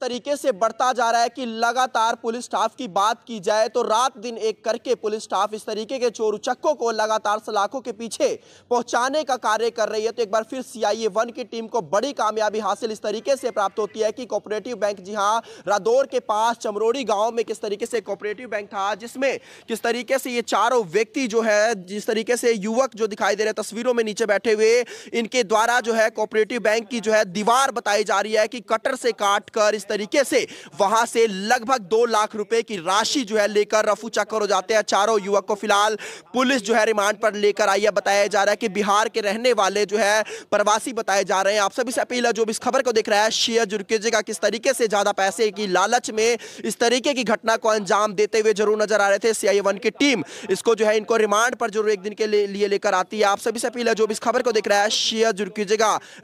तरीके से बढ़ता जा रहा है कि लगातार पुलिस स्टाफ की बात की जाए तो रात दिन एक करके पुलिस स्टाफ इस तरीके के चोर उचक्कों को लगातार सलाखों के पीछे पहुंचाने का कार्य कर रही है तो एक बार फिर सीआईए वन की टीम को बड़ी कामयाबी हासिल इस तरीके से प्राप्त होती है कि कोऑपरेटिव बैंक जी हाँ रादौर के पास चमरोड़ी गाँव में किस तरीके से कोऑपरेटिव बैंक था जिसमें किस तरीके से ये चारों व्यक्ति जो है जिस तरीके से युवक जो दिखाई दे रहे तस्वीरों में नीचे बैठे हुए इनके द्वारा जो है कोऑपरेटिव बैंक की जो है दीवार बताई जा रही है कि कटर से काट कर इस तरीके से वहां से लगभग दो लाख रुपए की राशि जो है लेकर रफू चक्कर हो जाते हैं चारों युवक को फिलहाल पुलिस जो है रिमांड पर लेकर आई है बताया जा रहा है कि बिहार के रहने वाले जो है प्रवासी बताए जा रहे हैं आप सभी से अपील है जो भी इस खबर को देख रहा है शेयर जुड़ किस तरीके से ज्यादा पैसे की लालच में इस तरीके की घटना को अंजाम देते हुए जरूर नजर आ रहे थे सीआई की टीम इसको जो है इनको रिमांड पर जरूर एक दिन के लिए लेकर आती है आप सभी से अपील है जो भी इस खबर को देख रहा है शेयर जरूर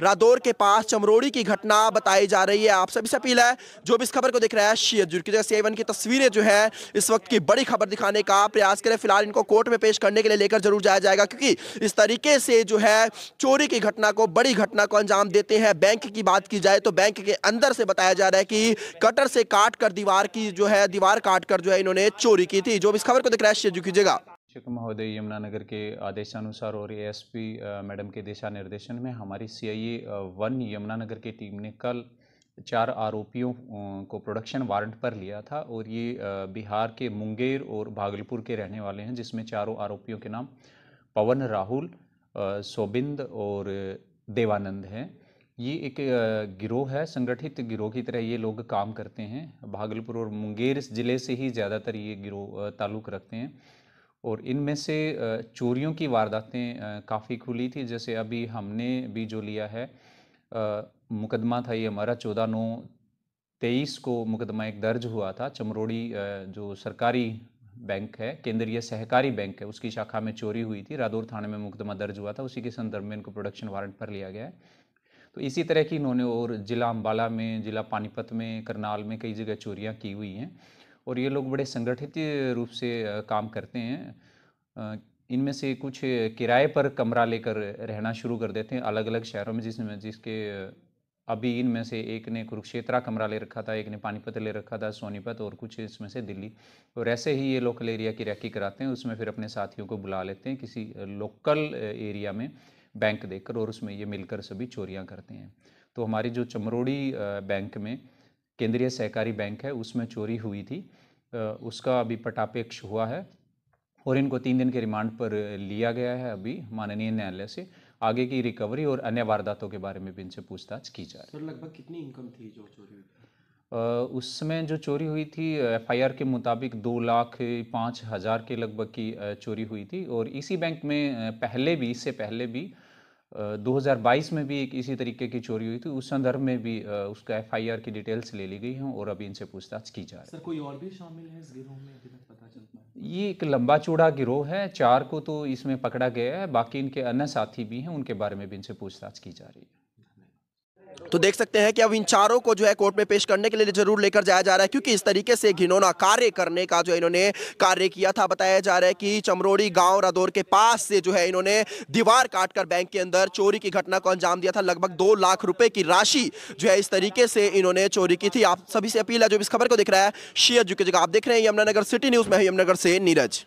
रादौर के पास चमरोड़ी की घटना बताई जा रही है आप सभी से अपील है जो भी इस खबर को देख रहा है शेयर जरूर कीजिए सी की तस्वीरें जो है इस वक्त की बड़ी खबर दिखाने का प्रयास करें फिलहाल इनको कोर्ट में पेश करने के लिए लेकर जरूर जाया जाएगा क्योंकि इस तरीके से जो है चोरी की घटना को बड़ी घटना को अंजाम देते हैं बैंक की बात की जाए तो बैंक के अंदर से बताया जा रहा है कि कटर से काट कर दीवार की जो है दीवार काट कर जो है इन्होंने चोरी की थी जो भी इस खबर को देख रहा है शेयर कीजिएगा महोदय यमुनानगर के आदेशानुसार और एसपी मैडम के दिशा निर्देशन में हमारी सीआईए वन यमुनानगर की टीम ने कल चार आरोपियों को प्रोडक्शन वारंट पर लिया था और ये बिहार के मुंगेर और भागलपुर के रहने वाले हैं जिसमें चारों आरोपियों के नाम पवन राहुल सोबिंद और देवानंद हैं ये एक गिरोह है संगठित गिरोह की तरह ये लोग काम करते हैं भागलपुर और मुंगेर ज़िले से ही ज़्यादातर ये गिरोह ताल्लुक़ रखते हैं और इनमें से चोरियों की वारदातें काफ़ी खुली थी जैसे अभी हमने भी जो लिया है मुकदमा था ये हमारा चौदह नौ तेईस को मुकदमा एक दर्ज हुआ था चमरोड़ी जो सरकारी बैंक है केंद्रीय सहकारी बैंक है उसकी शाखा में चोरी हुई थी रादौर थाने में मुकदमा दर्ज हुआ था उसी के संदर्भ में इनको प्रोडक्शन वारंट पर लिया गया है तो इसी तरह की इन्होंने और ज़िला अम्बाला में ज़िला पानीपत में करनाल में कई जगह चोरियाँ की हुई हैं और ये लोग बड़े संगठित रूप से काम करते हैं इनमें से कुछ किराए पर कमरा लेकर रहना शुरू कर देते हैं अलग अलग शहरों में जिसमें जिसके अभी इनमें से एक ने कुरुक्षेत्रा कमरा ले रखा था एक ने पानीपत ले रखा था सोनीपत और कुछ इसमें से दिल्ली और ऐसे ही ये लोकल एरिया की रैकी कराते हैं उसमें फिर अपने साथियों को बुला लेते हैं किसी लोकल एरिया में बैंक देकर और उसमें ये मिलकर सभी चोरियाँ करते हैं तो हमारी जो चमरोड़ी बैंक में केंद्रीय सहकारी बैंक है उसमें चोरी हुई थी उसका अभी पटापेक्ष हुआ है और इनको तीन दिन के रिमांड पर लिया गया है अभी माननीय न्यायालय से आगे की रिकवरी और अन्य वारदातों के बारे में भी इनसे पूछताछ की जा रही है लगभग कितनी इनकम थी जो चोरी हुई उसमें जो चोरी हुई थी एफआईआर के मुताबिक दो लाख पाँच हज़ार के लगभग की चोरी हुई थी और इसी बैंक में पहले भी इससे पहले भी 2022 में भी एक इसी तरीके की चोरी हुई थी उस संदर्भ में भी उसका एफआईआर की डिटेल्स ले ली गई हैं और अभी इनसे पूछताछ की जा रही है सर कोई और भी शामिल है इस गिरोह में अभी तक पता चलता है ये एक लंबा चूड़ा गिरोह है चार को तो इसमें पकड़ा गया है बाकी इनके अन्य साथी भी हैं उनके बारे में भी इनसे पूछताछ की जा रही है तो देख सकते हैं कि अब इन चारों को जो है कोर्ट में पेश करने के लिए जरूर लेकर जाया जा रहा है क्योंकि इस तरीके से घिनौना कार्य करने का जो इन्होंने कार्य किया था बताया जा रहा है कि चमरोड़ी गांव रादौर के पास से जो है इन्होंने दीवार काटकर बैंक के अंदर चोरी की घटना को अंजाम दिया था लगभग दो लाख रुपए की राशि जो है इस तरीके से इन्होंने चोरी की थी आप सभी से अपील है जो इस खबर को दिख रहा है शेयर जो की जगह आप देख रहे हैं यमुनानगर सिटी न्यूज में यमुनानगर से नीरज